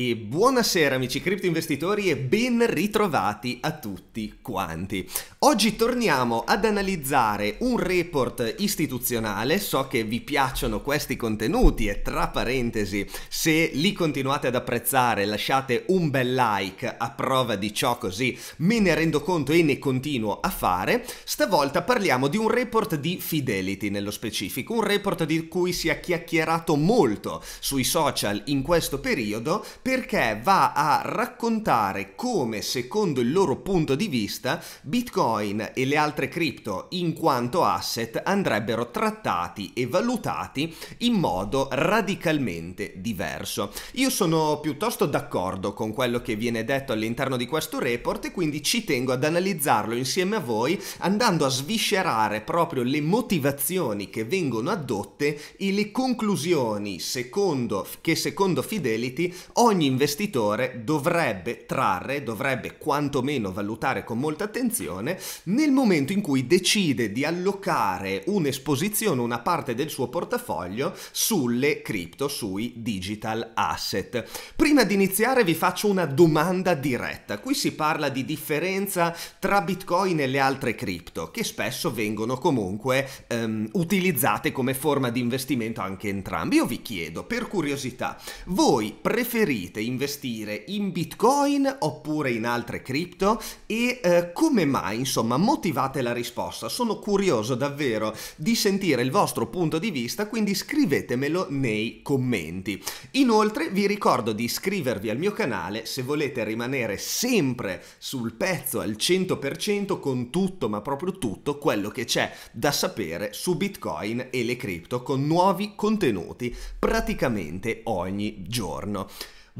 E buonasera amici criptoinvestitori e ben ritrovati a tutti quanti. Oggi torniamo ad analizzare un report istituzionale, so che vi piacciono questi contenuti e tra parentesi se li continuate ad apprezzare lasciate un bel like a prova di ciò così me ne rendo conto e ne continuo a fare. Stavolta parliamo di un report di Fidelity nello specifico, un report di cui si è chiacchierato molto sui social in questo periodo perché va a raccontare come, secondo il loro punto di vista, Bitcoin e le altre cripto in quanto asset andrebbero trattati e valutati in modo radicalmente diverso. Io sono piuttosto d'accordo con quello che viene detto all'interno di questo report e quindi ci tengo ad analizzarlo insieme a voi andando a sviscerare proprio le motivazioni che vengono adotte e le conclusioni secondo, che secondo Fidelity ogni ogni investitore dovrebbe trarre, dovrebbe quantomeno valutare con molta attenzione nel momento in cui decide di allocare un'esposizione, una parte del suo portafoglio sulle cripto, sui digital asset. Prima di iniziare vi faccio una domanda diretta. Qui si parla di differenza tra Bitcoin e le altre cripto, che spesso vengono comunque ehm, utilizzate come forma di investimento anche entrambi. Io vi chiedo, per curiosità, voi preferite preferite investire in Bitcoin oppure in altre cripto e eh, come mai, insomma, motivate la risposta. Sono curioso davvero di sentire il vostro punto di vista, quindi scrivetemelo nei commenti. Inoltre vi ricordo di iscrivervi al mio canale se volete rimanere sempre sul pezzo al 100% con tutto, ma proprio tutto quello che c'è da sapere su Bitcoin e le cripto con nuovi contenuti praticamente ogni giorno.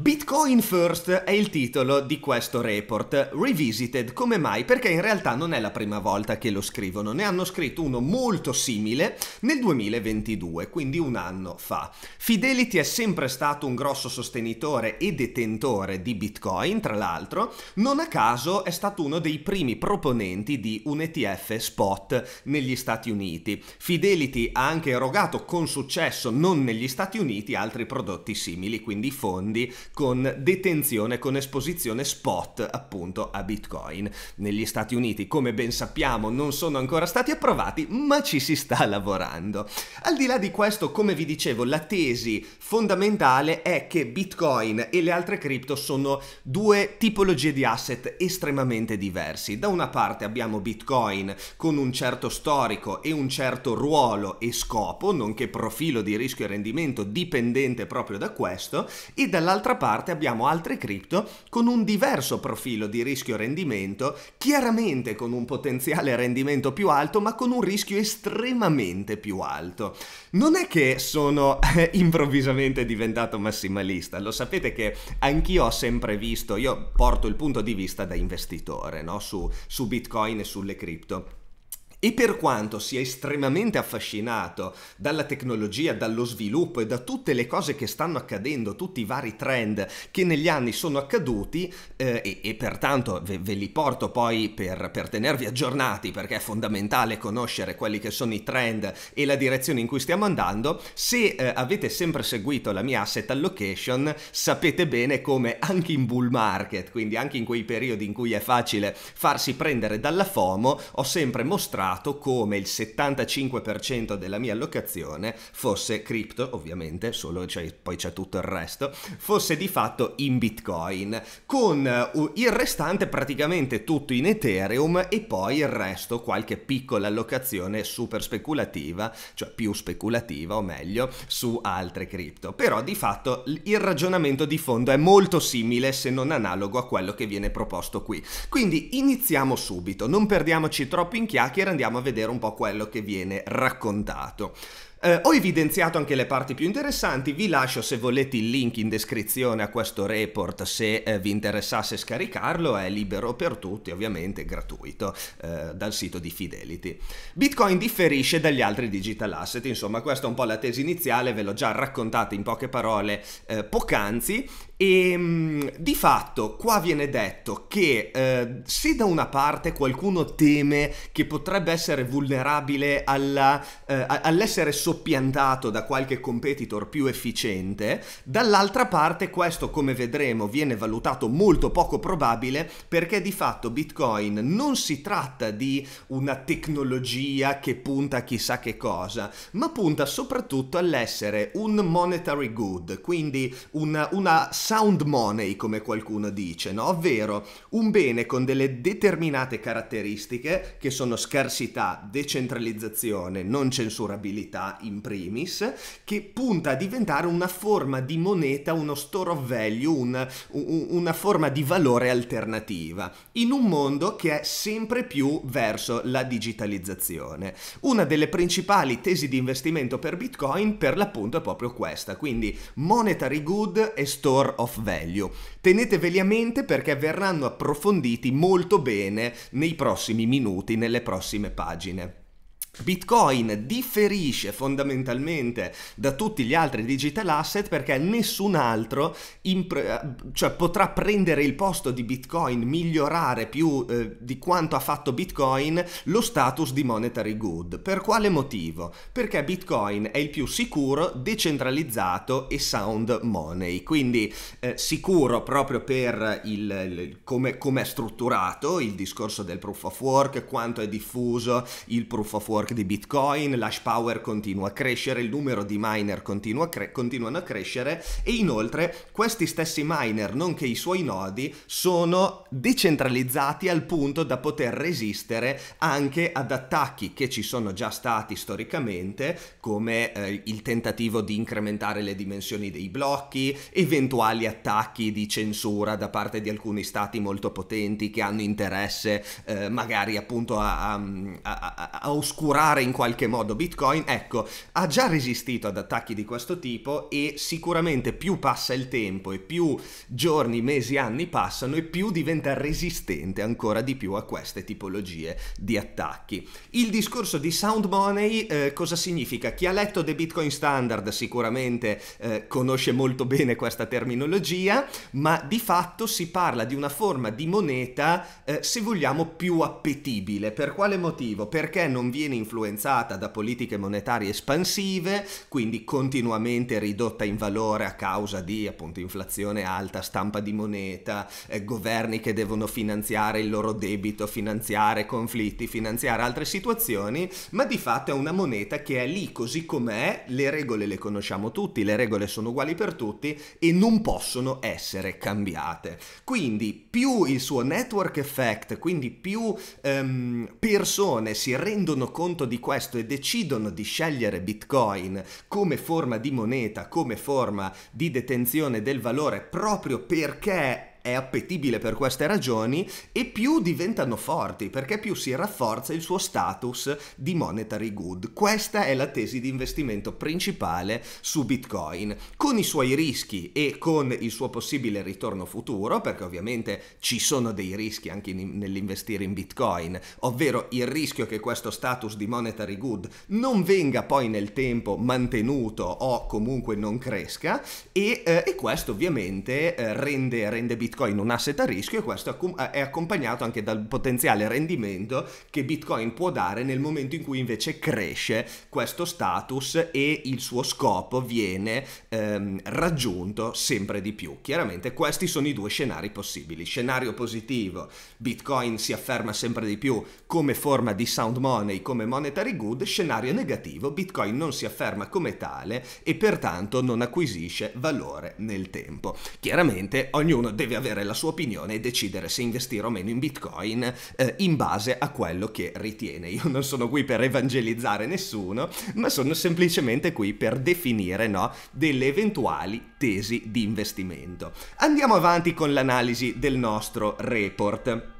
Bitcoin First è il titolo di questo report, Revisited, come mai? Perché in realtà non è la prima volta che lo scrivono, ne hanno scritto uno molto simile nel 2022, quindi un anno fa. Fidelity è sempre stato un grosso sostenitore e detentore di Bitcoin, tra l'altro, non a caso è stato uno dei primi proponenti di un ETF spot negli Stati Uniti. Fidelity ha anche erogato con successo, non negli Stati Uniti, altri prodotti simili, quindi fondi con detenzione, con esposizione spot appunto a Bitcoin. Negli Stati Uniti, come ben sappiamo, non sono ancora stati approvati, ma ci si sta lavorando. Al di là di questo, come vi dicevo, la tesi fondamentale è che Bitcoin e le altre cripto sono due tipologie di asset estremamente diversi. Da una parte abbiamo Bitcoin con un certo storico e un certo ruolo e scopo, nonché profilo di rischio e rendimento dipendente proprio da questo, e dall'altra parte abbiamo altre cripto con un diverso profilo di rischio-rendimento, chiaramente con un potenziale rendimento più alto, ma con un rischio estremamente più alto. Non è che sono eh, improvvisamente diventato massimalista, lo sapete che anch'io ho sempre visto, io porto il punto di vista da investitore no? su, su Bitcoin e sulle cripto. E per quanto sia estremamente affascinato dalla tecnologia, dallo sviluppo e da tutte le cose che stanno accadendo, tutti i vari trend che negli anni sono accaduti, eh, e, e, pertanto ve, ve, li porto poi per, per tenervi aggiornati perché è fondamentale conoscere quelli che sono i trend e la direzione in cui stiamo andando, se eh, avete sempre seguito la mia asset allocation sapete bene come anche in bull market, quindi anche in quei periodi in cui è facile farsi prendere dalla FOMO, ho sempre mostrato notato come il 75% della mia allocazione fosse cripto, ovviamente, solo cioè, poi c'è tutto il resto, fosse di fatto in Bitcoin, con uh, il restante praticamente tutto in Ethereum e poi il resto qualche piccola allocazione super speculativa, cioè più speculativa o meglio, su altre cripto. Però di fatto il ragionamento di fondo è molto simile se non analogo a quello che viene proposto qui. Quindi iniziamo subito, non perdiamoci troppo in chiacchiera, andiamo a vedere un po' quello che viene raccontato. Eh, ho evidenziato anche le parti più interessanti, vi lascio se volete il link in descrizione a questo report se eh, vi interessasse scaricarlo, è libero per tutti, ovviamente gratuito, eh, dal sito di Fidelity. Bitcoin differisce dagli altri digital asset, insomma questa è un po' la tesi iniziale, ve l'ho già raccontata in poche parole eh, poc'anzi, e ehm, di fatto qua viene detto che eh, se da una parte qualcuno teme che potrebbe essere vulnerabile alla, eh, all'essere soppiantato da qualche competitor più efficiente, dall'altra parte questo come vedremo viene valutato molto poco probabile perché di fatto Bitcoin non si tratta di una tecnologia che punta a chissà che cosa, ma punta soprattutto all'essere un monetary good, quindi una, una sound money, come qualcuno dice, no? ovvero un bene con delle determinate caratteristiche che sono scarsità, decentralizzazione, non censurabilità in primis, che punta a diventare una forma di moneta, uno store of value, una, una forma di valore alternativa, in un mondo che è sempre più verso la digitalizzazione. Una delle principali tesi di investimento per Bitcoin per l'appunto è proprio questa, quindi monetary good e store of value. Teneteveli a mente perché verranno approfonditi molto bene nei prossimi minuti, nelle prossime pagine. Bitcoin differisce fondamentalmente da tutti gli altri digital asset perché nessun altro impre- cioè potrà prendere il posto di Bitcoin, migliorare più eh, di quanto ha fatto Bitcoin lo status di monetary good. Per quale motivo? Perché Bitcoin è il più sicuro, decentralizzato e sound money, quindi eh, sicuro proprio per il, il come, come è strutturato il discorso del proof of work, quanto è diffuso il proof of work network di Bitcoin, l'hash power continua a crescere, il numero di miner continua a cre- continuano a crescere e inoltre questi stessi miner, nonché i suoi nodi, sono decentralizzati al punto da poter resistere anche ad attacchi che ci sono già stati storicamente, come eh, il tentativo di incrementare le dimensioni dei blocchi, eventuali attacchi di censura da parte di alcuni stati molto potenti che hanno interesse eh, magari appunto a, a, a, a oscurare comprare in qualche modo Bitcoin, ecco, ha già resistito ad attacchi di questo tipo e sicuramente più passa il tempo e più giorni, mesi, anni passano e più diventa resistente ancora di più a queste tipologie di attacchi. Il discorso di sound money eh, cosa significa? Chi ha letto The Bitcoin Standard sicuramente eh, conosce molto bene questa terminologia, ma di fatto si parla di una forma di moneta, eh, se vogliamo, più appetibile. Per quale motivo? Perché non viene influenzata influenzata da politiche monetarie espansive, quindi continuamente ridotta in valore a causa di appunto inflazione alta, stampa di moneta, eh, governi che devono finanziare il loro debito, finanziare conflitti, finanziare altre situazioni, ma di fatto è una moneta che è lì così com'è, le regole le conosciamo tutti, le regole sono uguali per tutti e non possono essere cambiate. Quindi più il suo network effect, quindi più ehm, persone si rendono conto conto di questo e decidono di scegliere Bitcoin come forma di moneta, come forma di detenzione del valore proprio perché è appetibile per queste ragioni e più diventano forti perché più si rafforza il suo status di monetary good. Questa è la tesi di investimento principale su Bitcoin, con i suoi rischi e con il suo possibile ritorno futuro, perché ovviamente ci sono dei rischi anche in, nell'investire in Bitcoin, ovvero il rischio che questo status di monetary good non venga poi nel tempo mantenuto o comunque non cresca e, eh, e questo ovviamente eh, rende, rende Bitcoin Bitcoin un asset a rischio e questo eh, è accompagnato anche dal potenziale rendimento che Bitcoin può dare nel momento in cui invece cresce questo status e il suo scopo viene ehm, raggiunto sempre di più. Chiaramente questi sono i due scenari possibili. Scenario positivo, Bitcoin si afferma sempre di più come forma di sound money, come monetary good, scenario negativo, Bitcoin non si afferma come tale e pertanto non acquisisce valore nel tempo. Chiaramente ognuno deve avere la sua opinione e decidere se investire o meno in Bitcoin eh, in base a quello che ritiene. Io non sono qui per evangelizzare nessuno, ma sono semplicemente qui per definire no, delle eventuali tesi di investimento. Andiamo avanti con l'analisi del nostro report.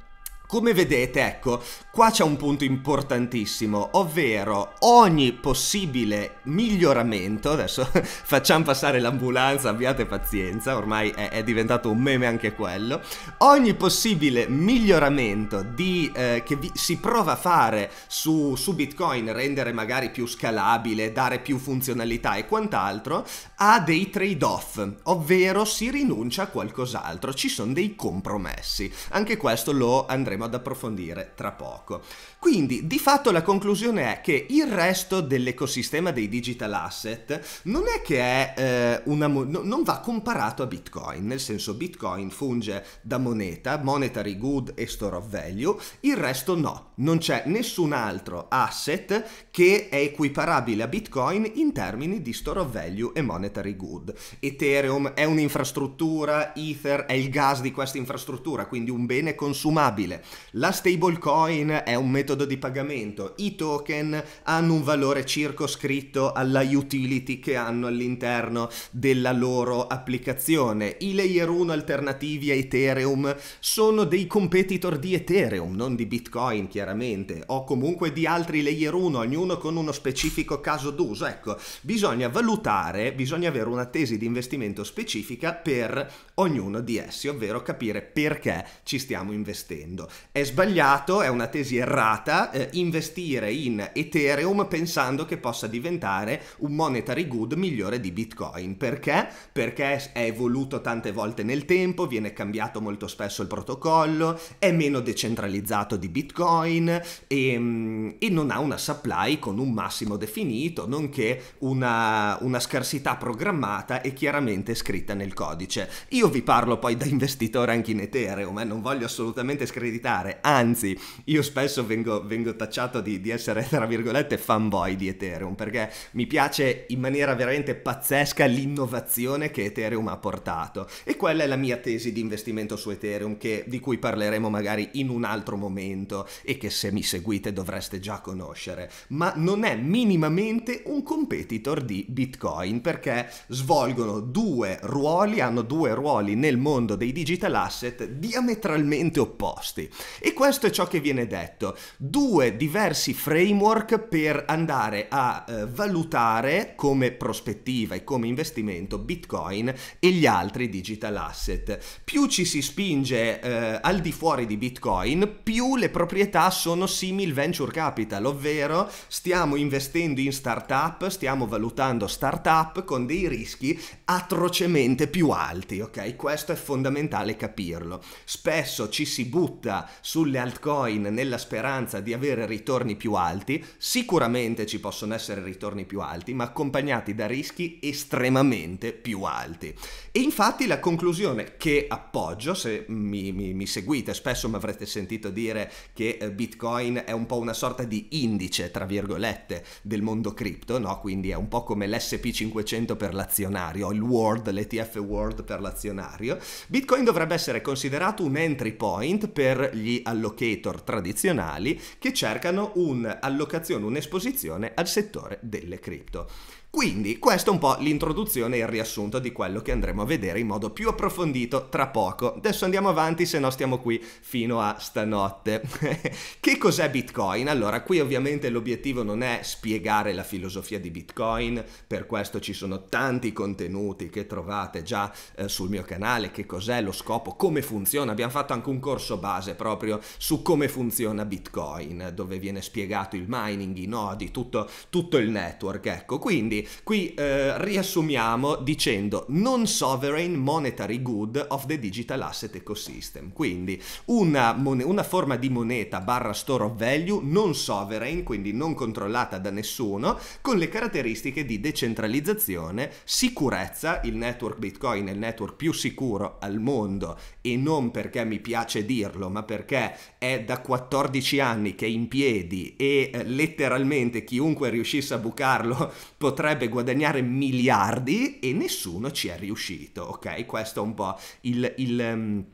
Come vedete, ecco, qua c'è un punto importantissimo, ovvero ogni possibile miglioramento, adesso facciamo passare l'ambulanza, abbiate pazienza, ormai è, è, diventato un meme anche quello, ogni possibile miglioramento di, eh, che vi, si prova a fare su, su Bitcoin, rendere magari più scalabile, dare più funzionalità e quant'altro, ha dei trade-off, ovvero si rinuncia a qualcos'altro, ci sono dei compromessi. Anche questo lo andremo andremo ad approfondire tra poco. Quindi di fatto la conclusione è che il resto dell'ecosistema dei digital asset non è che è eh, una moneta, non va comparato a Bitcoin, nel senso Bitcoin funge da moneta, monetary good e store of value, il resto no, non c'è nessun altro asset che è equiparabile a Bitcoin in termini di store of value e monetary good. Ethereum è un'infrastruttura, Ether è il gas di questa infrastruttura, quindi un bene consumabile la stablecoin è un metodo di pagamento, i token hanno un valore circoscritto alla utility che hanno all'interno della loro applicazione. I layer 1 alternativi a Ethereum sono dei competitor di Ethereum, non di Bitcoin chiaramente, o comunque di altri layer 1, ognuno con uno specifico caso d'uso. Ecco, bisogna valutare, bisogna avere una tesi di investimento specifica per ognuno di essi, ovvero capire perché ci stiamo investendo. È sbagliato, è una tesi errata eh, investire in Ethereum pensando che possa diventare un monetary good migliore di Bitcoin. Perché? Perché è evoluto tante volte nel tempo, viene cambiato molto spesso il protocollo, è meno decentralizzato di Bitcoin e, ehm, e non ha una supply con un massimo definito, nonché una, una scarsità programmata e chiaramente scritta nel codice. Io vi parlo poi da investitore anche in Ethereum, eh, non voglio assolutamente screditare giocare. Anzi, io spesso vengo, vengo tacciato di, di, essere, tra virgolette, fanboy di Ethereum, perché mi piace in maniera veramente pazzesca l'innovazione che Ethereum ha portato. E quella è la mia tesi di investimento su Ethereum, che, di cui parleremo magari in un altro momento e che se mi seguite dovreste già conoscere. Ma non è minimamente un competitor di Bitcoin, perché svolgono due ruoli, hanno due ruoli nel mondo dei digital asset diametralmente opposti. E questo è ciò che viene detto. Due diversi framework per andare a eh, valutare come prospettiva e come investimento Bitcoin e gli altri digital asset. Più ci si spinge eh, al di fuori di Bitcoin, più le proprietà sono simil venture capital, ovvero stiamo investendo in startup, stiamo valutando startup con dei rischi atrocemente più alti, ok? Questo è fondamentale capirlo. Spesso ci si butta sulle altcoin nella speranza di avere ritorni più alti, sicuramente ci possono essere ritorni più alti, ma accompagnati da rischi estremamente più alti. E infatti la conclusione che appoggio, se mi, mi, mi seguite spesso mi avrete sentito dire che eh, Bitcoin è un po' una sorta di indice, tra virgolette, del mondo cripto, no? quindi è un po' come l'SP500 per l'azionario, il World, l'ETF World per l'azionario, Bitcoin dovrebbe essere considerato un entry point per gli allocator tradizionali che cercano un'allocazione, un'esposizione al settore delle cripto. Quindi questo è un po' l'introduzione e il riassunto di quello che andremo a vedere in modo più approfondito tra poco. Adesso andiamo avanti, se no stiamo qui fino a stanotte. che cos'è Bitcoin? Allora, qui ovviamente l'obiettivo non è spiegare la filosofia di Bitcoin, per questo ci sono tanti contenuti che trovate già eh, sul mio canale, che cos'è lo scopo, come funziona. Abbiamo fatto anche un corso base proprio su come funziona Bitcoin, dove viene spiegato il mining, i nodi, tutto, tutto il network. Ecco, quindi qui eh, riassumiamo dicendo non-sovereign monetary good of the digital asset ecosystem. Quindi una, mon- una forma di moneta barra store of value non sovereign, quindi non controllata da nessuno, con le caratteristiche di decentralizzazione, sicurezza, il network Bitcoin è il network più sicuro al mondo e non perché mi piace dirlo, ma perché è da 14 anni che è in piedi e eh, letteralmente chiunque riuscisse a bucarlo potrebbe potrebbe guadagnare miliardi e nessuno ci è riuscito, ok? Questo è un po' il... il um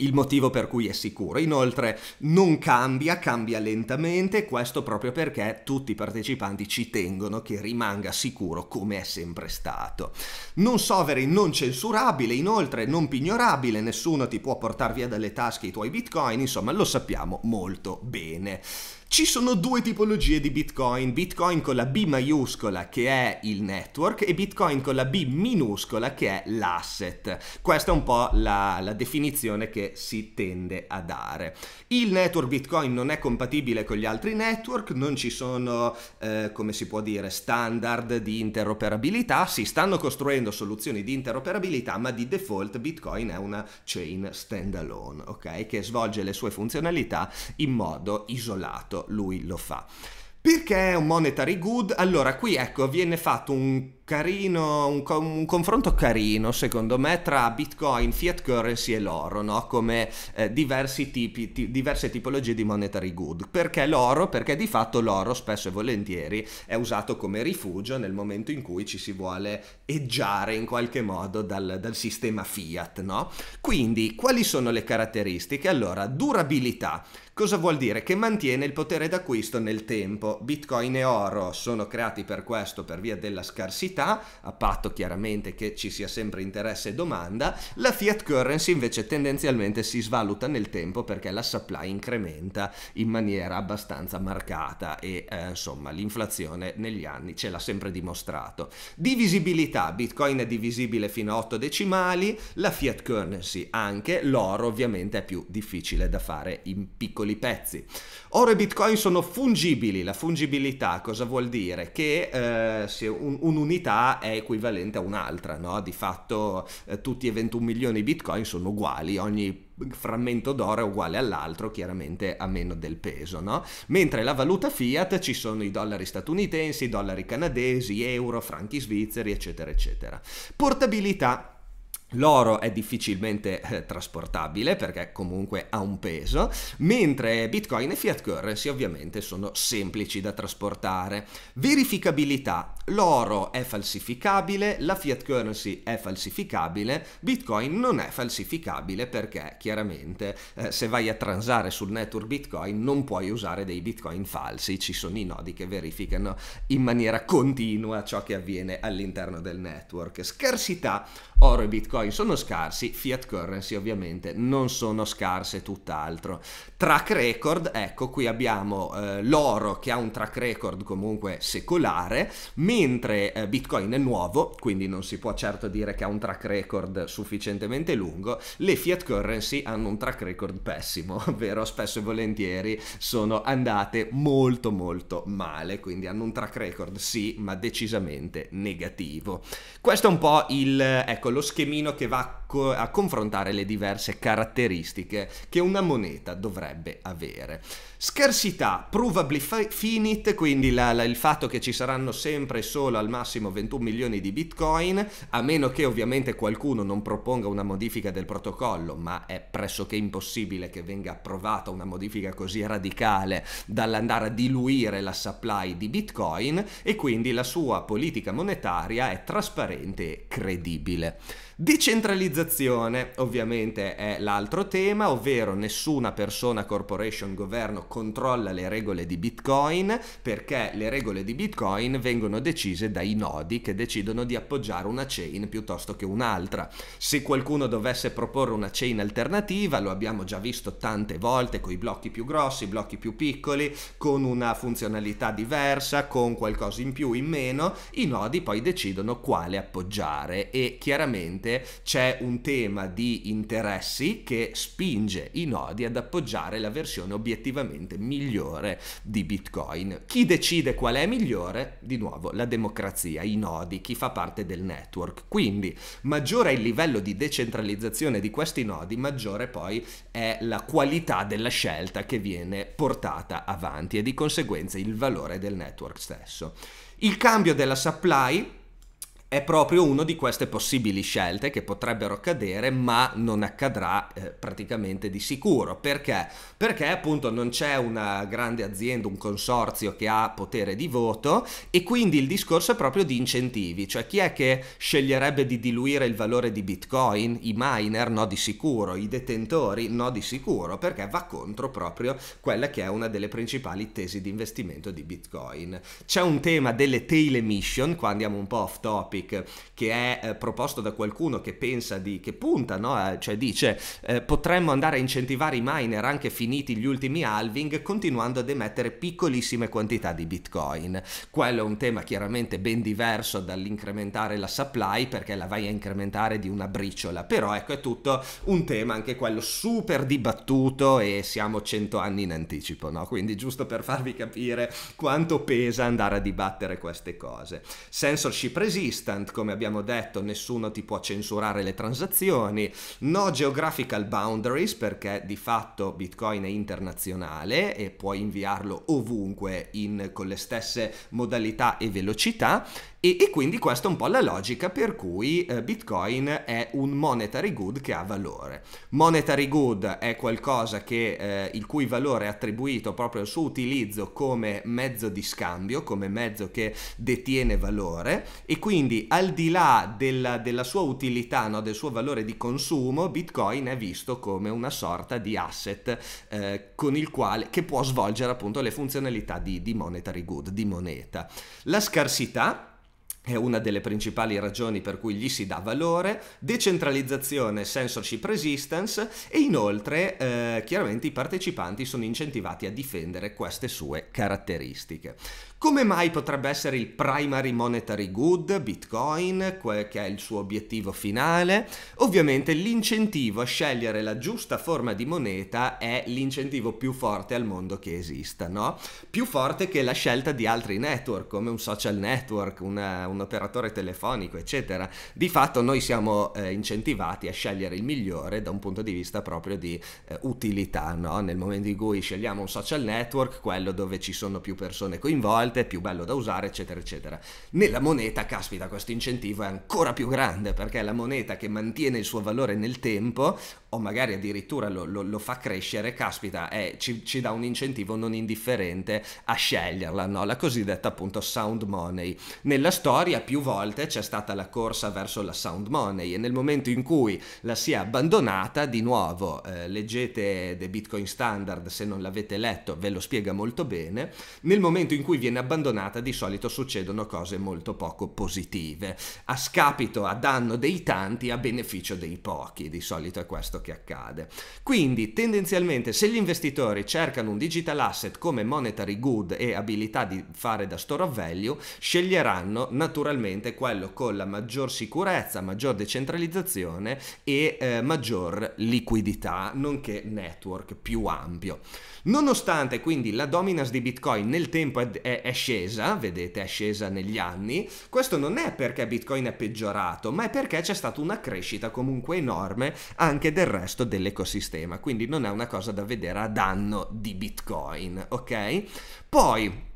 il motivo per cui è sicuro. Inoltre non cambia, cambia lentamente, questo proprio perché tutti i partecipanti ci tengono che rimanga sicuro come è sempre stato. Non sovere, non censurabile, inoltre non pignorabile, nessuno ti può portare via dalle tasche i tuoi bitcoin, insomma lo sappiamo molto bene. Ci sono due tipologie di Bitcoin, Bitcoin con la B maiuscola che è il network e Bitcoin con la B minuscola che è l'asset. Questa è un po' la, la definizione che si tende a dare. Il network Bitcoin non è compatibile con gli altri network, non ci sono, eh, come si può dire, standard di interoperabilità, si stanno costruendo soluzioni di interoperabilità, ma di default Bitcoin è una chain standalone, ok? Che svolge le sue funzionalità in modo isolato lui lo fa. Perché è un monetary good? Allora qui ecco viene fatto un carino, un, un, confronto carino secondo me tra Bitcoin, fiat currency e l'oro, no? come eh, diversi tipi, ti, diverse tipologie di monetary good. Perché l'oro? Perché di fatto l'oro spesso e volentieri è usato come rifugio nel momento in cui ci si vuole eggiare in qualche modo dal, dal sistema fiat. No? Quindi quali sono le caratteristiche? Allora, durabilità. Cosa vuol dire? Che mantiene il potere d'acquisto nel tempo. Bitcoin e oro sono creati per questo, per via della scarsità moneta, a patto chiaramente che ci sia sempre interesse e domanda, la fiat currency invece tendenzialmente si svaluta nel tempo perché la supply incrementa in maniera abbastanza marcata e eh, insomma l'inflazione negli anni ce l'ha sempre dimostrato. Divisibilità, Bitcoin è divisibile fino a 8 decimali, la fiat currency anche, l'oro ovviamente è più difficile da fare in piccoli pezzi. Oro e Bitcoin sono fungibili, la fungibilità cosa vuol dire? Che eh, se un, un'unità proprietà è equivalente a un'altra, no? di fatto eh, tutti e 21 milioni di bitcoin sono uguali, ogni frammento d'oro è uguale all'altro, chiaramente a meno del peso, no? Mentre la valuta fiat ci sono i dollari statunitensi, i dollari canadesi, euro, franchi svizzeri, eccetera, eccetera. Portabilità L'oro è difficilmente eh, trasportabile perché comunque ha un peso, mentre Bitcoin e fiat currency ovviamente sono semplici da trasportare. Verificabilità. L'oro è falsificabile, la fiat currency è falsificabile, Bitcoin non è falsificabile perché chiaramente eh, se vai a transare sul network Bitcoin non puoi usare dei Bitcoin falsi, ci sono i nodi che verificano in maniera continua ciò che avviene all'interno del network. Scarsità, oro e Bitcoin bitcoin sono scarsi, fiat currency ovviamente non sono scarse tutt'altro. Track record, ecco qui abbiamo eh, l'oro che ha un track record comunque secolare, mentre eh, bitcoin è nuovo, quindi non si può certo dire che ha un track record sufficientemente lungo, le fiat currency hanno un track record pessimo, ovvero spesso e volentieri sono andate molto molto male, quindi hanno un track record sì, ma decisamente negativo. Questo è un po' il, ecco, lo schemino che va co- a confrontare le diverse caratteristiche che una moneta dovrebbe avere. Scarsità, probably finite, quindi la, la, il fatto che ci saranno sempre solo al massimo 21 milioni di bitcoin, a meno che ovviamente qualcuno non proponga una modifica del protocollo, ma è pressoché impossibile che venga approvata una modifica così radicale dall'andare a diluire la supply di bitcoin e quindi la sua politica monetaria è trasparente e credibile. Decentralizzazione privatizzazione ovviamente è l'altro tema, ovvero nessuna persona, corporation, governo controlla le regole di Bitcoin perché le regole di Bitcoin vengono decise dai nodi che decidono di appoggiare una chain piuttosto che un'altra. Se qualcuno dovesse proporre una chain alternativa, lo abbiamo già visto tante volte con i blocchi più grossi, i blocchi più piccoli, con una funzionalità diversa, con qualcosa in più, in meno, i nodi poi decidono quale appoggiare e chiaramente c'è un un tema di interessi che spinge i nodi ad appoggiare la versione obiettivamente migliore di Bitcoin. Chi decide qual è migliore? Di nuovo la democrazia, i nodi, chi fa parte del network. Quindi maggiore è il livello di decentralizzazione di questi nodi, maggiore poi è la qualità della scelta che viene portata avanti e di conseguenza il valore del network stesso. Il cambio della supply è proprio una di queste possibili scelte che potrebbero accadere ma non accadrà eh, praticamente di sicuro perché perché appunto non c'è una grande azienda un consorzio che ha potere di voto e quindi il discorso è proprio di incentivi cioè chi è che sceglierebbe di diluire il valore di bitcoin i miner no di sicuro i detentori no di sicuro perché va contro proprio quella che è una delle principali tesi di investimento di bitcoin c'è un tema delle tail emission qua andiamo un po' off topic topic che è eh, proposto da qualcuno che pensa di, che punta, no? cioè dice eh, potremmo andare a incentivare i miner anche finiti gli ultimi halving continuando ad emettere piccolissime quantità di bitcoin. Quello è un tema chiaramente ben diverso dall'incrementare la supply perché la vai a incrementare di una briciola, però ecco è tutto un tema anche quello super dibattuto e siamo 100 anni in anticipo, no? quindi giusto per farvi capire quanto pesa andare a dibattere queste cose. Censorship resiste instant, come abbiamo detto, nessuno ti può censurare le transazioni, no geographical boundaries perché di fatto Bitcoin è internazionale e puoi inviarlo ovunque in, con le stesse modalità e velocità e, e, quindi questa è un po' la logica per cui eh, Bitcoin è un monetary good che ha valore. Monetary good è qualcosa che, eh, il cui valore è attribuito proprio al suo utilizzo come mezzo di scambio, come mezzo che detiene valore e quindi al di là della, della sua utilità, no, del suo valore di consumo, Bitcoin è visto come una sorta di asset eh, con il quale, che può svolgere appunto le funzionalità di, di monetary good, di moneta. La scarsità è una delle principali ragioni per cui gli si dà valore, decentralizzazione, censorship resistance e inoltre eh, chiaramente i partecipanti sono incentivati a difendere queste sue caratteristiche. Come mai potrebbe essere il primary monetary good, Bitcoin, che è il suo obiettivo finale? Ovviamente l'incentivo a scegliere la giusta forma di moneta è l'incentivo più forte al mondo che esista, no? Più forte che la scelta di altri network, come un social network, una, un operatore telefonico, eccetera. Di fatto noi siamo eh, incentivati a scegliere il migliore da un punto di vista proprio di eh, utilità, no? Nel momento in cui scegliamo un social network, quello dove ci sono più persone coinvolte, alte, è più bello da usare, eccetera, eccetera. Nella moneta, caspita, questo incentivo è ancora più grande perché è la moneta che mantiene il suo valore nel tempo o magari addirittura lo, lo, lo fa crescere, caspita, eh, ci, ci, dà un incentivo non indifferente a sceglierla, no? la cosiddetta appunto sound money. Nella storia più volte c'è stata la corsa verso la sound money e nel momento in cui la si è abbandonata, di nuovo, eh, leggete The Bitcoin Standard se non l'avete letto, ve lo spiega molto bene, nel momento in cui viene abbandonata di solito succedono cose molto poco positive, a scapito, a danno dei tanti, a beneficio dei pochi, di solito è questo questo che accade. Quindi tendenzialmente se gli investitori cercano un digital asset come monetary good e abilità di fare da store of value, sceglieranno naturalmente quello con la maggior sicurezza, maggior decentralizzazione e eh, maggior liquidità, nonché network più ampio. Nonostante quindi la dominance di Bitcoin nel tempo è, è, è scesa, vedete, è scesa negli anni, questo non è perché Bitcoin è peggiorato, ma è perché c'è stata una crescita comunque enorme anche del resto dell'ecosistema, quindi non è una cosa da vedere a danno di Bitcoin, ok? Poi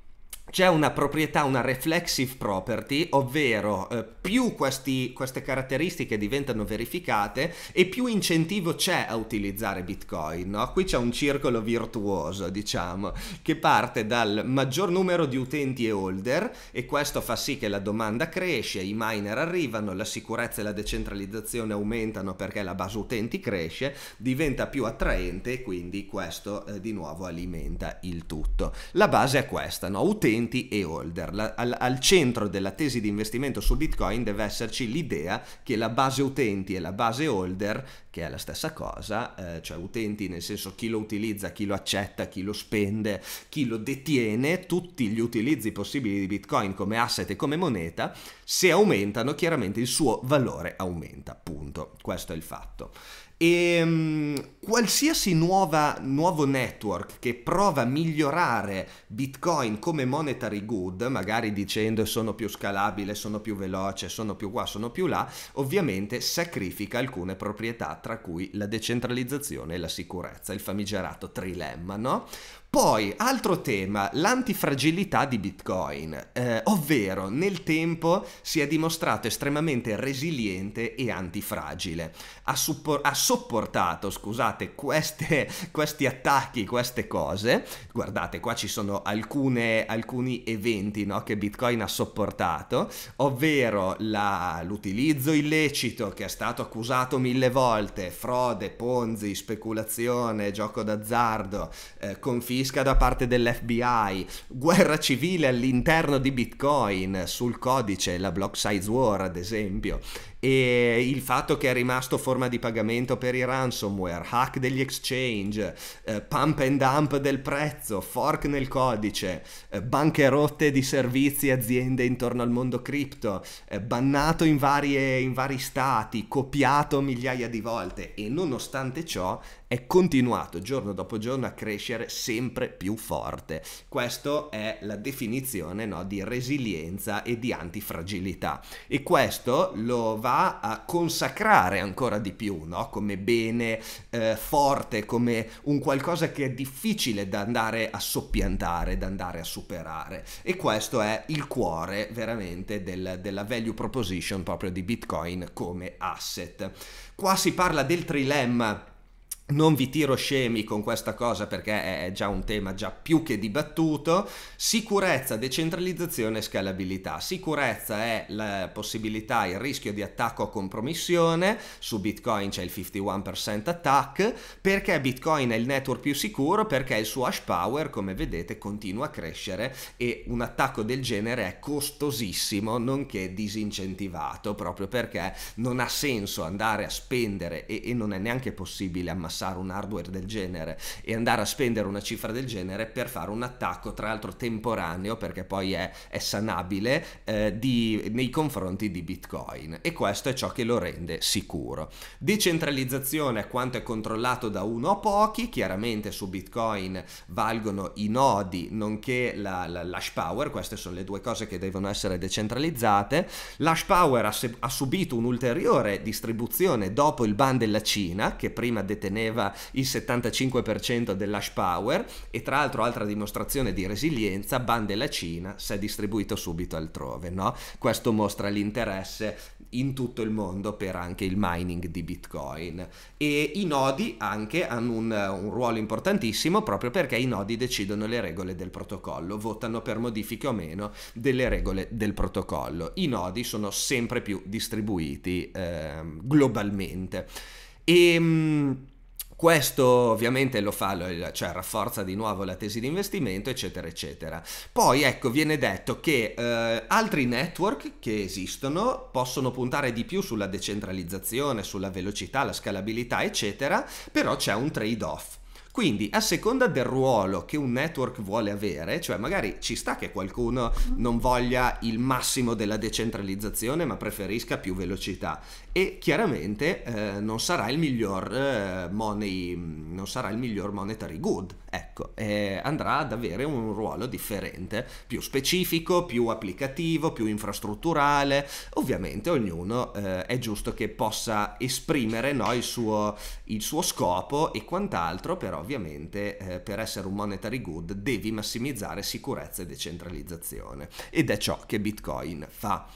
c'è una proprietà, una reflexive property, ovvero eh, più questi, queste caratteristiche diventano verificate e più incentivo c'è a utilizzare Bitcoin. No? Qui c'è un circolo virtuoso, diciamo, che parte dal maggior numero di utenti e holder e questo fa sì che la domanda cresce, i miner arrivano, la sicurezza e la decentralizzazione aumentano perché la base utenti cresce, diventa più attraente e quindi questo eh, di nuovo alimenta il tutto. La base è questa, no? utenti clienti e holder. La, al, al centro della tesi di investimento su Bitcoin deve esserci l'idea che la base utenti e la base holder che è la stessa cosa, eh, cioè utenti nel senso chi lo utilizza, chi lo accetta, chi lo spende, chi lo detiene, tutti gli utilizzi possibili di Bitcoin come asset e come moneta, se aumentano chiaramente il suo valore aumenta, punto. Questo è il fatto. E ehm, mh, qualsiasi nuova, nuovo network che prova a migliorare Bitcoin come monetary good, magari dicendo sono più scalabile, sono più veloce, sono più qua, sono più là, ovviamente sacrifica alcune proprietà, tra cui la decentralizzazione e la sicurezza, il famigerato trilemma, no? Poi, altro tema, l'antifragilità di Bitcoin, eh, ovvero nel tempo si è dimostrato estremamente resiliente e antifragile ha, suppor- ha sopportato, scusate, queste, questi attacchi, queste cose. Guardate, qua ci sono alcune, alcuni eventi no, che Bitcoin ha sopportato, ovvero la, l'utilizzo illecito che è stato accusato mille volte, frode, ponzi, speculazione, gioco d'azzardo, eh, confisca da parte dell'FBI, guerra civile all'interno di Bitcoin sul codice, la block size war ad esempio, e il fatto che è rimasto forma di pagamento per i ransomware, hack degli exchange, eh, pump and dump del prezzo, fork nel codice, eh, rotte di servizi e aziende intorno al mondo cripto, eh, bannato in, varie, in vari stati, copiato migliaia di volte e nonostante ciò è continuato giorno dopo giorno a crescere sempre più forte. Questa è la definizione no, di resilienza e di antifragilità e questo lo va a consacrare ancora di più no? come bene eh, forte, come un qualcosa che è difficile da andare a soppiantare, da andare a superare e questo è il cuore veramente del, della value proposition proprio di Bitcoin come asset. Qua si parla del trilemma non vi tiro scemi con questa cosa perché è già un tema già più che dibattuto. Sicurezza, decentralizzazione e scalabilità. Sicurezza è la possibilità, il rischio di attacco a compromissione. Su Bitcoin c'è il 51% attack. Perché Bitcoin è il network più sicuro? Perché il suo hash power, come vedete, continua a crescere e un attacco del genere è costosissimo, nonché disincentivato, proprio perché non ha senso andare a spendere e, e non è neanche possibile ammassare incassare un hardware del genere e andare a spendere una cifra del genere per fare un attacco, tra l'altro temporaneo, perché poi è, è sanabile, eh, di, nei confronti di Bitcoin. E questo è ciò che lo rende sicuro. Decentralizzazione a quanto è controllato da uno o pochi, chiaramente su Bitcoin valgono i nodi nonché la, la, l'hash power, queste sono le due cose che devono essere decentralizzate. L'hash power ha, se- ha subito un'ulteriore distribuzione dopo il ban della Cina, che prima deteneva sosteneva il 75% dell'ash power e tra l'altro altra dimostrazione di resilienza, ban della Cina si è distribuito subito altrove, no? Questo mostra l'interesse in tutto il mondo per anche il mining di Bitcoin e i nodi anche hanno un, un ruolo importantissimo proprio perché i nodi decidono le regole del protocollo, votano per modifiche o meno delle regole del protocollo. I nodi sono sempre più distribuiti eh, globalmente. E, ehm, questo ovviamente lo fa, cioè rafforza di nuovo la tesi di investimento, eccetera, eccetera. Poi ecco, viene detto che eh, altri network che esistono possono puntare di più sulla decentralizzazione, sulla velocità, la scalabilità, eccetera, però c'è un trade-off. Quindi a seconda del ruolo che un network vuole avere, cioè magari ci sta che qualcuno mhm. non voglia il massimo della decentralizzazione ma preferisca più velocità e chiaramente eh, non sarà il miglior eh, money, mm, non sarà il miglior monetary good Ecco, eh, andrà ad avere un ruolo differente, più specifico, più applicativo, più infrastrutturale. Ovviamente ognuno eh, è giusto che possa esprimere no, il, suo, il, suo, scopo e quant'altro, però ovviamente eh, per essere un monetary good devi massimizzare sicurezza e decentralizzazione. Ed è ciò che Bitcoin fa.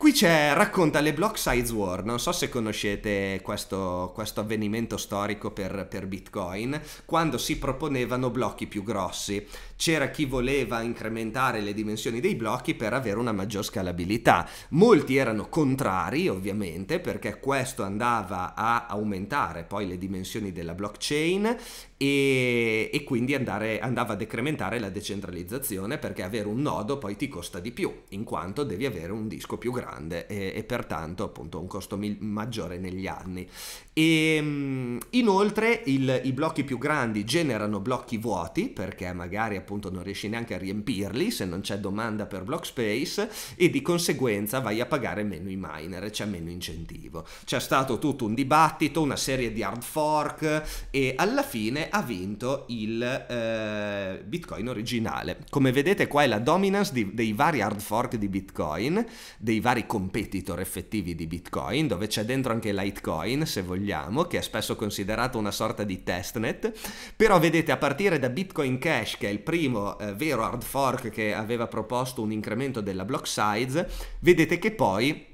Qui c'è, racconta le Block Size War, non so se conoscete questo, questo avvenimento storico per, per Bitcoin, quando si proponevano blocchi più grossi c'era chi voleva incrementare le dimensioni dei blocchi per avere una maggior scalabilità. Molti erano contrari, ovviamente, perché questo andava a aumentare poi le dimensioni della blockchain e, e quindi andare, andava a decrementare la decentralizzazione perché avere un nodo poi ti costa di più, in quanto devi avere un disco più grande e, e pertanto appunto un costo mil- maggiore negli anni. E, ehm, inoltre il, i blocchi più grandi generano blocchi vuoti perché magari appunto appunto non riesci neanche a riempirli se non c'è domanda per block space e di conseguenza vai a pagare meno i miner e c'è meno incentivo. C'è stato tutto un dibattito, una serie di hard fork e alla fine ha vinto il eh, Bitcoin originale. Come vedete qua è la dominance di, dei vari hard fork di Bitcoin, dei vari competitor effettivi di Bitcoin, dove c'è dentro anche Litecoin se vogliamo, che è spesso considerato una sorta di testnet, però vedete a partire da Bitcoin Cash che è il primo primo eh, vero hard fork che aveva proposto un incremento della block size, vedete che poi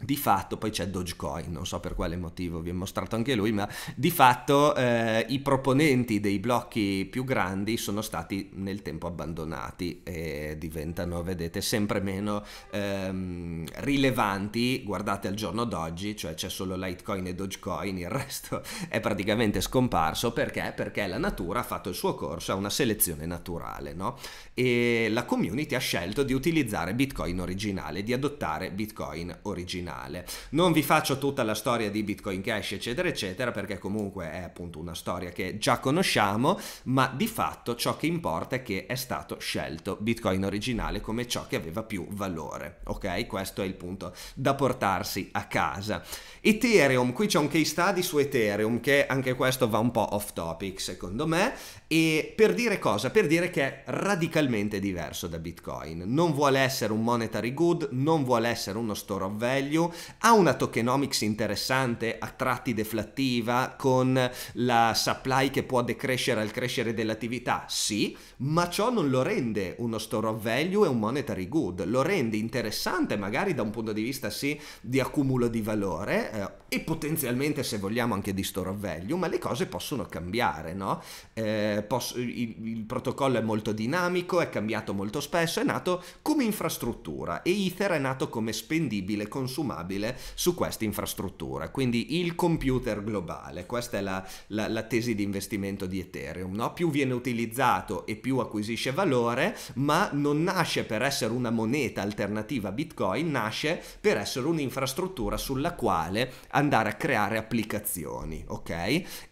di fatto poi c'è Dogecoin, non so per quale motivo vi ho mostrato anche lui, ma di fatto eh, i proponenti dei blocchi più grandi sono stati nel tempo abbandonati e diventano, vedete, sempre meno ehm, rilevanti, guardate al giorno d'oggi, cioè c'è solo Litecoin e Dogecoin, il resto è praticamente scomparso perché? Perché la natura ha fatto il suo corso, è una selezione naturale, no? E la community ha scelto di utilizzare Bitcoin originale, di adottare Bitcoin originale originale. Non vi faccio tutta la storia di Bitcoin Cash, eccetera, eccetera, perché comunque è appunto una storia che già conosciamo, ma di fatto ciò che importa è che è stato scelto Bitcoin originale come ciò che aveva più valore. Ok, questo è il punto da portarsi a casa. Ethereum, qui c'è un case study su Ethereum che anche questo va un po' off topic secondo me e per dire cosa? Per dire che è radicalmente diverso da Bitcoin. Non vuole essere un monetary good, non vuole essere uno store of value dettaglio, ha una tokenomics interessante a tratti deflattiva con la supply che può decrescere al crescere dell'attività, sì, ma ciò non lo rende uno store of value e un monetary good, lo rende interessante magari da un punto di vista sì di accumulo di valore eh, e potenzialmente se vogliamo anche di store of value, ma le cose possono cambiare, no? Eh, posso, il, il protocollo è molto dinamico, è cambiato molto spesso, è nato come infrastruttura e Ether è nato come spendibile consumabile consumabile su questa infrastruttura, quindi il computer globale, questa è la, la, la tesi di investimento di Ethereum, no? più viene utilizzato e più acquisisce valore, ma non nasce per essere una moneta alternativa a Bitcoin, nasce per essere un'infrastruttura sulla quale andare a creare applicazioni, ok?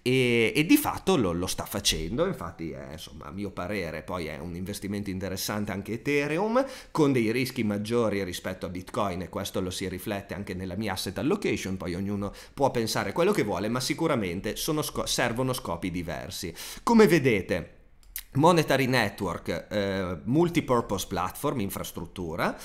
E, e di fatto lo, lo, sta facendo, infatti è, insomma a mio parere poi è un investimento interessante anche Ethereum, con dei rischi maggiori rispetto a Bitcoin e questo lo si riflette riflette anche nella mia asset allocation, poi ognuno può pensare quello che vuole, ma sicuramente sco servono scopi diversi. Come vedete, Monetary Network, eh, Multipurpose Platform, infrastruttura,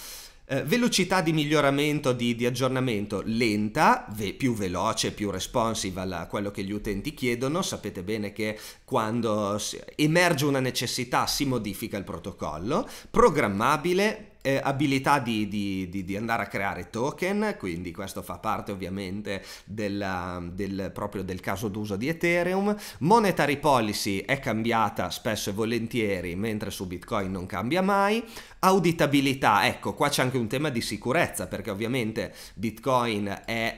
eh, velocità di miglioramento, di, di aggiornamento lenta, ve più veloce, più responsive a quello che gli utenti chiedono. Sapete bene che quando emerge una necessità si modifica il protocollo. Programmabile, eh, abilità di, di, di, di, andare a creare token, quindi questo fa parte ovviamente della, del, proprio del caso d'uso di Ethereum. Monetary policy è cambiata spesso e volentieri, mentre su Bitcoin non cambia mai. Auditabilità, ecco, qua c'è anche un tema di sicurezza perché ovviamente Bitcoin è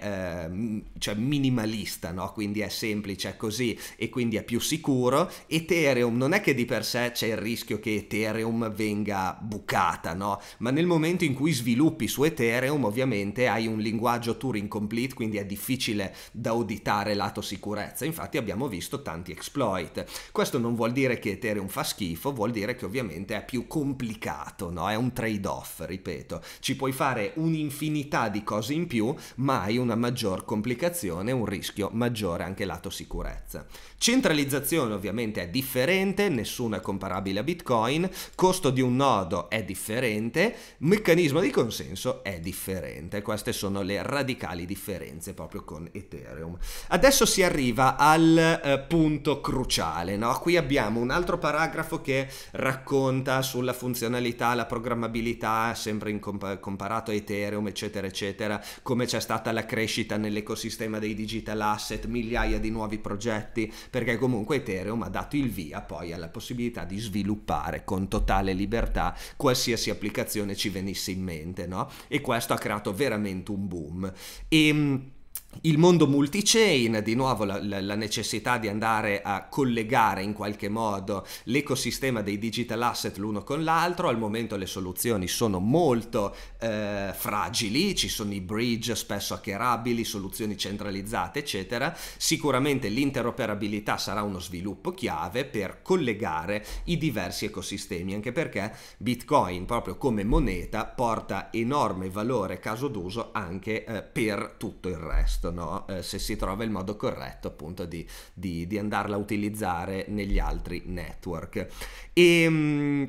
eh, cioè minimalista, no? quindi è semplice, è così e quindi è più sicuro. Ethereum non è che di per sé c'è il rischio che Ethereum venga bucata, no? ma nel momento in cui sviluppi su Ethereum ovviamente hai un linguaggio Turing complete, quindi è difficile da auditare lato sicurezza. Infatti abbiamo visto tanti exploit. Questo non vuol dire che Ethereum fa schifo, vuol dire che ovviamente è più complicato no? È un trade-off, ripeto. Ci puoi fare un'infinità di cose in più, ma hai una maggior complicazione, un rischio maggiore anche lato sicurezza. Centralizzazione ovviamente è differente, nessuno è comparabile a Bitcoin, costo di un nodo è differente, meccanismo di consenso è differente. Queste sono le radicali differenze proprio con Ethereum. Adesso si arriva al eh, punto cruciale, no? Qui abbiamo un altro paragrafo che racconta sulla funzionalità, la la programmabilità sempre in comp- comparato a Ethereum, eccetera, eccetera, come c'è stata la crescita nell'ecosistema dei digital asset, migliaia di nuovi progetti, perché comunque Ethereum ha dato il via poi alla possibilità di sviluppare con totale libertà qualsiasi applicazione ci venisse in mente, no? E questo ha creato veramente un boom. E ehm, il mondo multi-chain, di nuovo la, la, la, necessità di andare a collegare in qualche modo l'ecosistema dei digital asset l'uno con l'altro, al momento le soluzioni sono molto eh, fragili, ci sono i bridge spesso hackerabili, soluzioni centralizzate eccetera, sicuramente l'interoperabilità sarà uno sviluppo chiave per collegare i diversi ecosistemi, anche perché Bitcoin proprio come moneta porta enorme valore caso d'uso anche eh, per tutto il resto presto, no? eh, se si trova il modo corretto appunto di, di, di andarla a utilizzare negli altri network. E ehm,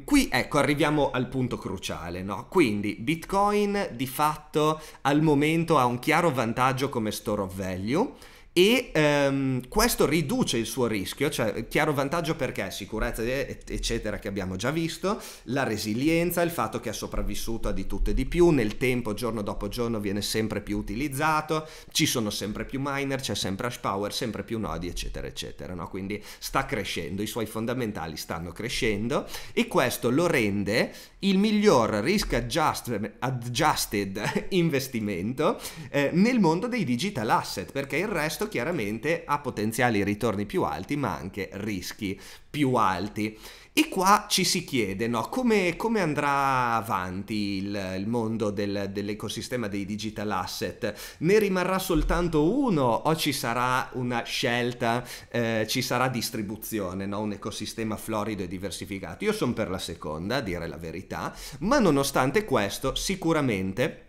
mh, qui ecco arriviamo al punto cruciale, no? quindi Bitcoin di fatto al momento ha un chiaro vantaggio come store of value e ehm, questo riduce il suo rischio, cioè chiaro vantaggio perché sicurezza eccetera che abbiamo già visto, la resilienza, il fatto che è sopravvissuto a di tutto e di più, nel tempo giorno dopo giorno viene sempre più utilizzato, ci sono sempre più miner, c'è sempre hash power, sempre più nodi eccetera eccetera, no? quindi sta crescendo, i suoi fondamentali stanno crescendo e questo lo rende il miglior risk adjust, adjusted investimento eh, nel mondo dei digital asset perché il resto questo chiaramente ha potenziali ritorni più alti ma anche rischi più alti. E qua ci si chiede no, come, come, andrà avanti il, il mondo del, dell'ecosistema dei digital asset? Ne rimarrà soltanto uno o ci sarà una scelta, eh, ci sarà distribuzione, no? un ecosistema florido e diversificato? Io sono per la seconda, a dire la verità, ma nonostante questo sicuramente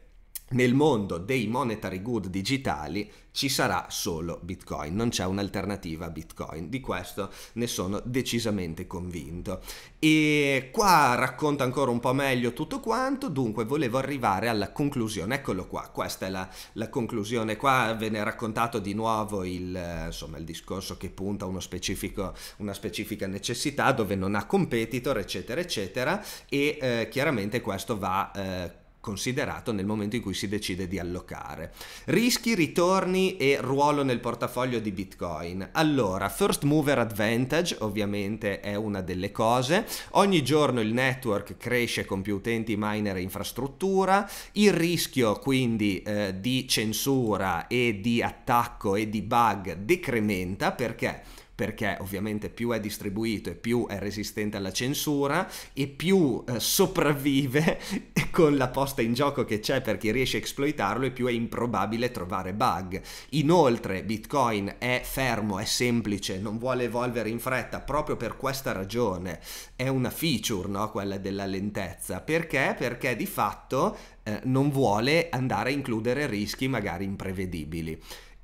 nel mondo dei monetary good digitali ci sarà solo Bitcoin, non c'è un'alternativa a Bitcoin, di questo ne sono decisamente convinto. E qua racconto ancora un po' meglio tutto quanto, dunque volevo arrivare alla conclusione, eccolo qua, questa è la, la conclusione, qua ve ne è raccontato di nuovo il, insomma, il discorso che punta a uno specifico, una specifica necessità dove non ha competitor, eccetera, eccetera, e eh, chiaramente questo va... Eh, considerato nel momento in cui si decide di allocare. Rischi, ritorni e ruolo nel portafoglio di Bitcoin. Allora, first mover advantage ovviamente è una delle cose. Ogni giorno il network cresce con più utenti, miner e infrastruttura. Il rischio quindi eh, di censura e di attacco e di bug decrementa perché perché ovviamente più è distribuito e più è resistente alla censura e più eh, sopravvive con la posta in gioco che c'è per chi riesce a esploitarlo e più è improbabile trovare bug. Inoltre Bitcoin è fermo, è semplice, non vuole evolvere in fretta proprio per questa ragione. È una feature, no? Quella della lentezza. Perché? Perché di fatto eh, non vuole andare a includere rischi magari imprevedibili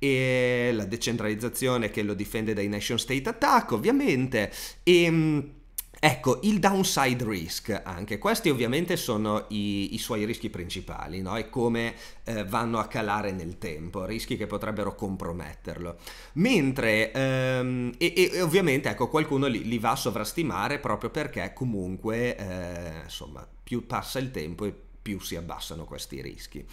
e la decentralizzazione che lo difende dai nation state attack ovviamente e ehm, Ecco, il downside risk anche, questi ovviamente sono i, i suoi rischi principali no? e come eh, vanno a calare nel tempo, rischi che potrebbero comprometterlo. Mentre, ehm, e, e, ovviamente ecco, qualcuno li, li, va a sovrastimare proprio perché comunque, eh, insomma, più passa il tempo e più si abbassano questi rischi.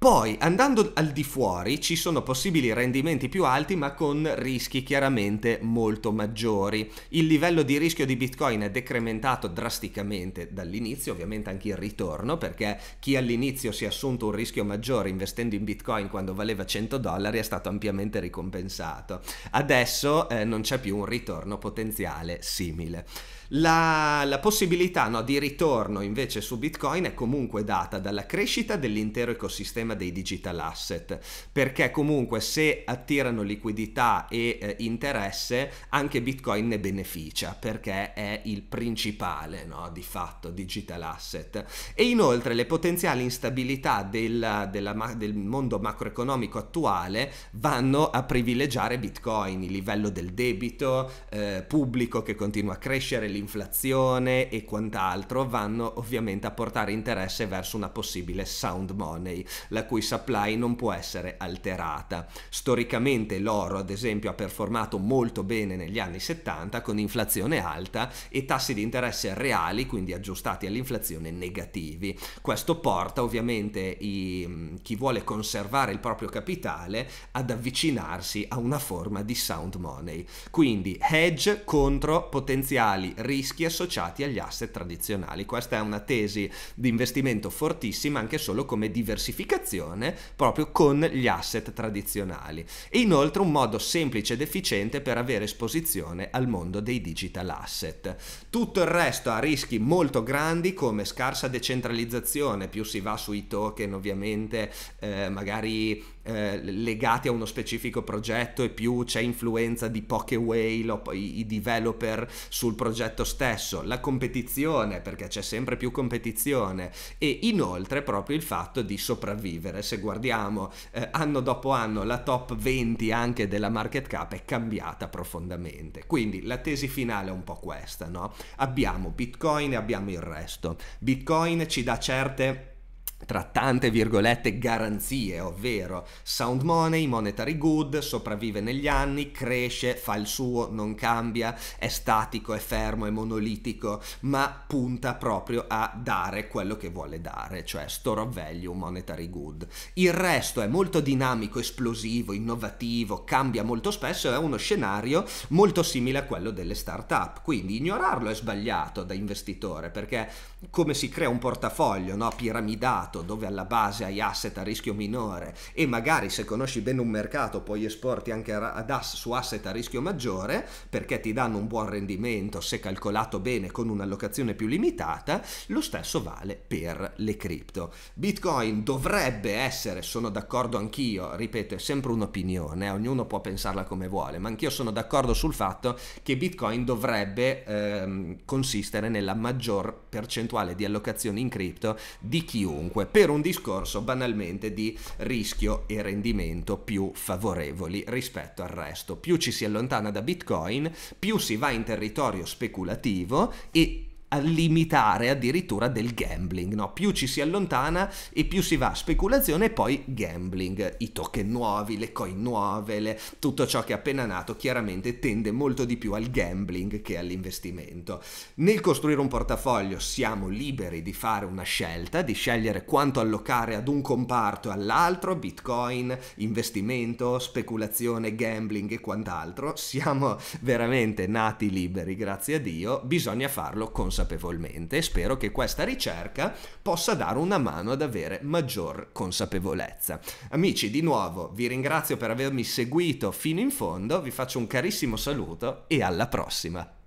Poi andando al di fuori ci sono possibili rendimenti più alti ma con rischi chiaramente molto maggiori. Il livello di rischio di Bitcoin è decrementato drasticamente dall'inizio, ovviamente anche il ritorno, perché chi all'inizio si è assunto un rischio maggiore investendo in Bitcoin quando valeva 100 dollari è stato ampiamente ricompensato. Adesso eh, non c'è più un ritorno potenziale simile. La, la possibilità no, di ritorno invece su Bitcoin è comunque data dalla crescita dell'intero ecosistema tema dei digital asset, perché comunque se attirano liquidità e eh, interesse, anche Bitcoin ne beneficia, perché è il principale, no, di fatto, digital asset. E inoltre le potenziali instabilità del, della, del mondo macroeconomico attuale vanno a privilegiare Bitcoin, il livello del debito eh, pubblico che continua a crescere, l'inflazione e quant'altro, vanno ovviamente a portare interesse verso una possibile sound money. La la cui supply non può essere alterata. Storicamente l'oro ad esempio ha performato molto bene negli anni 70 con inflazione alta e tassi di interesse reali, quindi aggiustati all'inflazione, negativi. Questo porta ovviamente i, mm, chi vuole conservare il proprio capitale ad avvicinarsi a una forma di sound money. Quindi hedge contro potenziali rischi associati agli asset tradizionali. Questa è una tesi di investimento fortissima anche solo come diversificazione transazione proprio con gli asset tradizionali e inoltre un modo semplice ed efficiente per avere esposizione al mondo dei digital asset. Tutto il resto ha rischi molto grandi come scarsa decentralizzazione, più si va sui token ovviamente eh, magari eh, legati a uno specifico progetto e più c'è influenza di poche whale o i developer sul progetto stesso, la competizione perché c'è sempre più competizione e inoltre proprio il fatto di sopravvivere. Se guardiamo eh, anno dopo anno la top 20 anche della market cap è cambiata profondamente. Quindi la tesi finale è un po' questa, no? Abbiamo Bitcoin e abbiamo il resto. Bitcoin ci dà certe tra tante virgolette garanzie, ovvero sound money, monetary good, sopravvive negli anni, cresce, fa il suo, non cambia, è statico, è fermo, è monolitico, ma punta proprio a dare quello che vuole dare, cioè store of value, monetary good. Il resto è molto dinamico, esplosivo, innovativo, cambia molto spesso, è uno scenario molto simile a quello delle startup, quindi ignorarlo è sbagliato da investitore perché come si crea un portafoglio no, piramidato, mercato dove alla base hai asset a rischio minore e magari se conosci bene un mercato puoi esporti anche ass su asset a rischio maggiore perché ti danno un buon rendimento se calcolato bene con un'allocazione più limitata, lo stesso vale per le cripto. Bitcoin dovrebbe essere, sono d'accordo anch'io, ripeto è sempre un'opinione, eh, ognuno può pensarla come vuole, ma anch'io sono d'accordo sul fatto che Bitcoin dovrebbe ehm, consistere nella maggior percentuale di allocazioni in cripto di chiunque comunque per un discorso banalmente di rischio e rendimento più favorevoli rispetto al resto. Più ci si allontana da Bitcoin, più si va in territorio speculativo e limitare addirittura del gambling, no? più ci si allontana e più si va a speculazione e poi gambling, i token nuovi, le coin nuove, le... tutto ciò che è appena nato chiaramente tende molto di più al gambling che all'investimento. Nel costruire un portafoglio siamo liberi di fare una scelta, di scegliere quanto allocare ad un comparto e all'altro, bitcoin, investimento, speculazione, gambling e quant'altro, siamo veramente nati liberi grazie a Dio, bisogna farlo consapevolmente consapevolmente e spero che questa ricerca possa dare una mano ad avere maggior consapevolezza. Amici, di nuovo vi ringrazio per avermi seguito fino in fondo, vi faccio un carissimo saluto e alla prossima!